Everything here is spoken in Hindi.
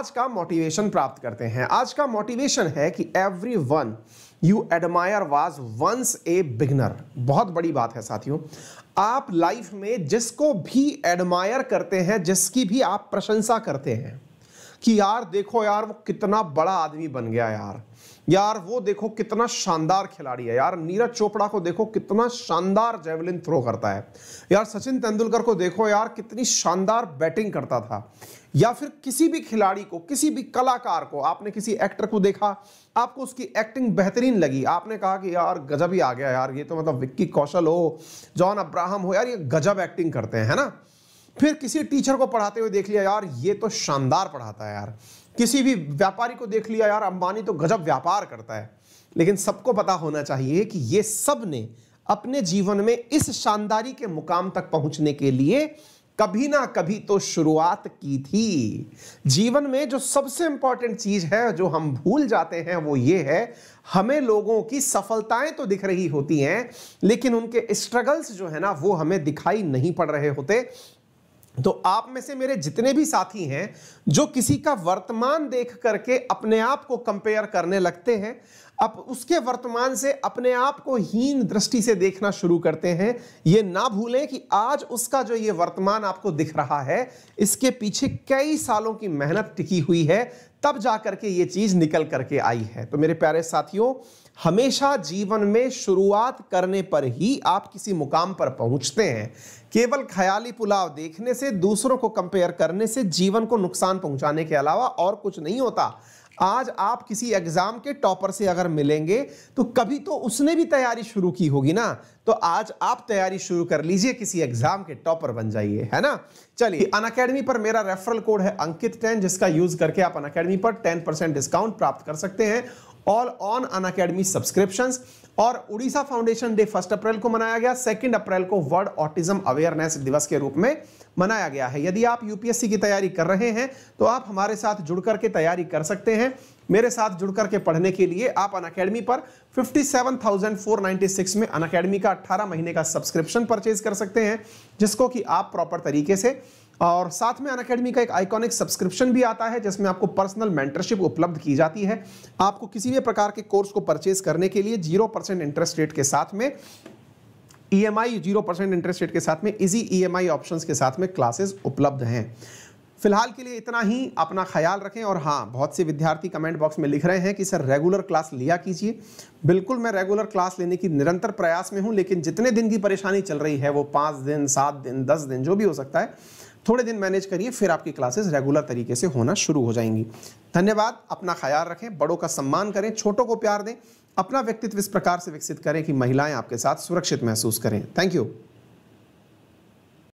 आज का मोटिवेशन प्राप्त करते हैं आज का मोटिवेशन है कि everyone you admire was once a beginner बहुत बड़ी बात है साथियों आप लाइफ में जिसको भी एडमायर करते हैं जिसकी भी आप प्रशंसा करते हैं कि यार देखो यार वो कितना बड़ा आदमी बन गया यार यार वो देखो कितना शानदार खिलाड़ी है यार नीरज चोपड़ा को देखो कितना शानदार जेवलिन थ्रो करता है यार सचिन तेंदुलकर को देखो यार कितनी शानदार बैटिंग करता था या फिर किसी भी खिलाड़ी को किसी भी कलाकार को आपने किसी एक्टर को देखा आपको उसकी एक्टिंग बेहतरीन लगी आपने कहा कि यार गजब ही आ गया यार ये तो मतलब विक्की कौशल हो जॉन अब्राहम हो यार ये गजब एक्टिंग करते हैं है ना फिर किसी टीचर को पढ़ाते हुए देख लिया यार ये तो शानदार पढ़ाता है यार किसी भी व्यापारी को देख लिया यार अंबानी तो गजब व्यापार करता है लेकिन सबको पता होना चाहिए कि ये सब ने अपने जीवन में इस शानदारी के मुकाम तक पहुंचने के लिए कभी ना कभी तो शुरुआत की थी जीवन में जो सबसे इंपॉर्टेंट चीज है जो हम भूल जाते हैं वो ये है हमें लोगों की सफलताएं तो दिख रही होती हैं लेकिन उनके स्ट्रगल्स जो है ना वो हमें दिखाई नहीं पड़ रहे होते तो आप में से मेरे जितने भी साथी हैं जो किसी का वर्तमान देख करके अपने आप को कंपेयर करने लगते हैं अब उसके वर्तमान से अपने आप को हीन दृष्टि से देखना शुरू करते हैं ये ना भूलें कि आज उसका जो ये वर्तमान आपको दिख रहा है इसके पीछे कई सालों की मेहनत टिकी हुई है तब जा करके ये चीज़ निकल करके आई है तो मेरे प्यारे साथियों हमेशा जीवन में शुरुआत करने पर ही आप किसी मुकाम पर पहुंचते हैं केवल ख्याली पुलाव देखने से दूसरों को कंपेयर करने से जीवन को नुकसान पहुंचाने के अलावा और कुछ नहीं होता आज आप किसी एग्जाम के टॉपर से अगर मिलेंगे तो कभी तो उसने भी तैयारी शुरू की होगी ना तो आज आप तैयारी शुरू कर लीजिए किसी एग्जाम के टॉपर बन जाइए है ना चलिए अन अकेडमी पर मेरा रेफरल कोड है अंकित टेन जिसका यूज करके आप अन अकेडमी पर टेन परसेंट डिस्काउंट प्राप्त कर सकते हैं all on Unacademy subscription और Orissa foundation day first April को मनाया गया सेकेंड अप्रैल को वर्ल्ड ऑटिज्म अवेयरनेस दिवस के रूप में मनाया गया है यदि आप यूपीएससी की तैयारी कर रहे हैं तो आप हमारे साथ जुड़ करके तैयारी कर सकते हैं मेरे साथ जुड़ करके पढ़ने के लिए आप अन अकेडमी पर 57,496 में अन अकेडमी का 18 महीने का सब्सक्रिप्शन परचेज कर सकते हैं जिसको कि आप प्रॉपर तरीके से और साथ में अनकेडमी का एक आइकॉनिक सब्सक्रिप्शन भी आता है जिसमें आपको पर्सनल मेंटरशिप उपलब्ध की जाती है आपको किसी भी प्रकार के कोर्स को परचेज करने के लिए जीरो परसेंट इंटरेस्ट रेट के साथ में E M I zero percent interest rate के साथ में easy E M I option के साथ में क्लासेज उपलब्ध हैं फिलहाल के लिए इतना ही अपना ख्याल रखें और हाँ बहुत से विद्यार्थी कमेंट बॉक्स में लिख रहे हैं कि सर रेगुलर क्लास लिया कीजिए बिल्कुल मैं रेगुलर क्लास लेने की निरंतर प्रयास में हूँ लेकिन जितने दिन की परेशानी चल रही है वो पाँच दिन सात दिन दस दिन जो भी हो सकता है थोड़े दिन मैनेज करिए फिर आपकी क्लासेस रेगुलर तरीके से होना शुरू हो जाएंगी धन्यवाद अपना ख्याल रखें बड़ों का सम्मान करें छोटों को प्यार दें अपना व्यक्तित्व इस प्रकार से विकसित करें कि महिलाएं आपके साथ सुरक्षित महसूस करें थैंक यू